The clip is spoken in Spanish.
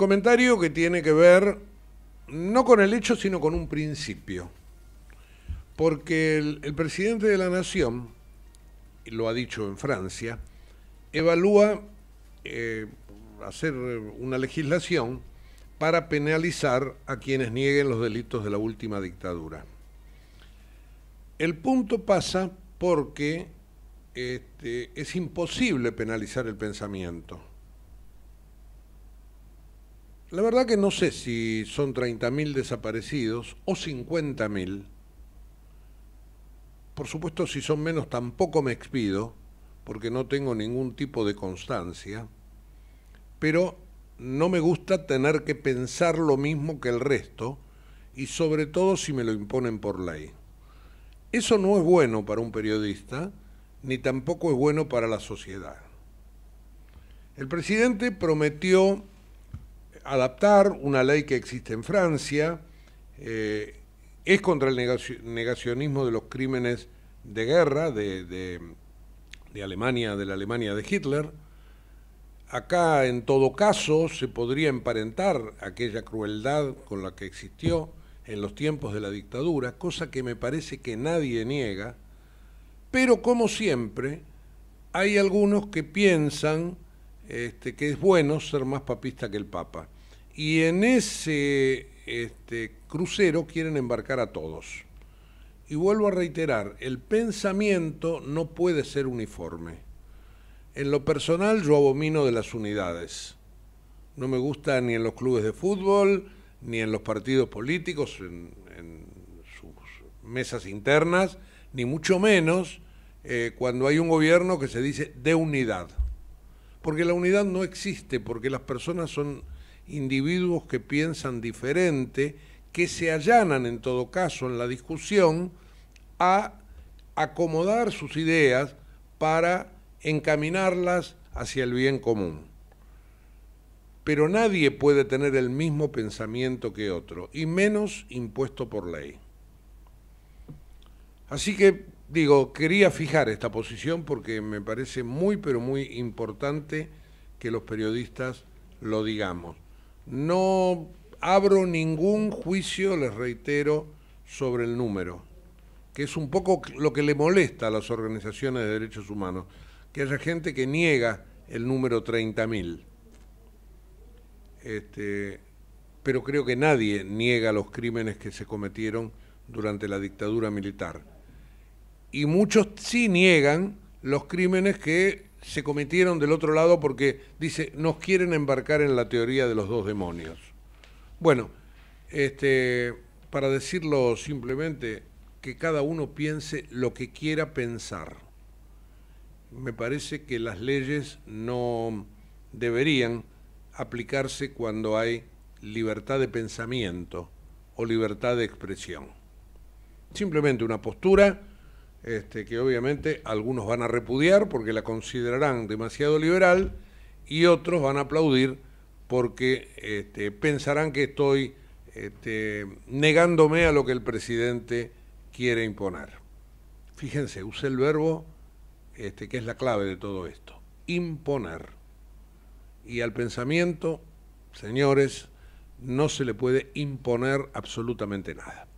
Comentario que tiene que ver no con el hecho, sino con un principio. Porque el, presidente de la Nación, lo ha dicho en Francia, evalúa eh, hacer una legislación para penalizar a quienes nieguen los delitos de la última dictadura. El punto pasa porque este, es imposible penalizar el pensamiento. La verdad que no sé si son 30.000 desaparecidos o 50.000. Por supuesto, si son menos tampoco me expido, porque no tengo ningún tipo de constancia. Pero no me gusta tener que pensar lo mismo que el resto, y sobre todo si me lo imponen por ley. Eso no es bueno para un periodista, ni tampoco es bueno para la sociedad. El presidente prometió adaptar una ley que existe en Francia, eh, es contra el negacionismo de los crímenes de guerra de, Alemania, de la Alemania de Hitler. Acá, en todo caso, se podría emparentar aquella crueldad con la que existió en los tiempos de la dictadura, cosa que me parece que nadie niega, pero como siempre, hay algunos que piensan este, que es bueno ser más papista que el Papa y en ese este, crucero quieren embarcar a todos. Y vuelvo a reiterar, el pensamiento no puede ser uniforme. En lo personal yo abomino de las unidades. No me gusta ni en los clubes de fútbol, ni en los partidos políticos, en, sus mesas internas, ni mucho menos eh, cuando hay un gobierno que se dice de unidad. Porque la unidad no existe, porque las personas son individuos que piensan diferente, que se allanan en todo caso en la discusión a acomodar sus ideas para encaminarlas hacia el bien común. Pero nadie puede tener el mismo pensamiento que otro, y menos impuesto por ley. Así que, digo, quería fijar esta posición porque me parece muy, pero muy importante que los periodistas lo digamos. No abro ningún juicio, les reitero, sobre el número, que es un poco lo que le molesta a las organizaciones de derechos humanos, que haya gente que niega el número 30.000. Este, pero creo que nadie niega los crímenes que se cometieron durante la dictadura militar. Y muchos sí niegan los crímenes que se cometieron del otro lado porque dice, nos quieren embarcar en la teoría de los dos demonios. Bueno, este, para decirlo simplemente, que cada uno piense lo que quiera pensar. Me parece que las leyes no deberían aplicarse cuando hay libertad de pensamiento o libertad de expresión. Simplemente una postura este, que obviamente algunos van a repudiar porque la considerarán demasiado liberal y otros van a aplaudir porque este, pensarán que estoy este, negándome a lo que el presidente quiere imponer. Fíjense, use el verbo que es la clave de todo esto, imponer. Y al pensamiento, señores, no se le puede imponer absolutamente nada.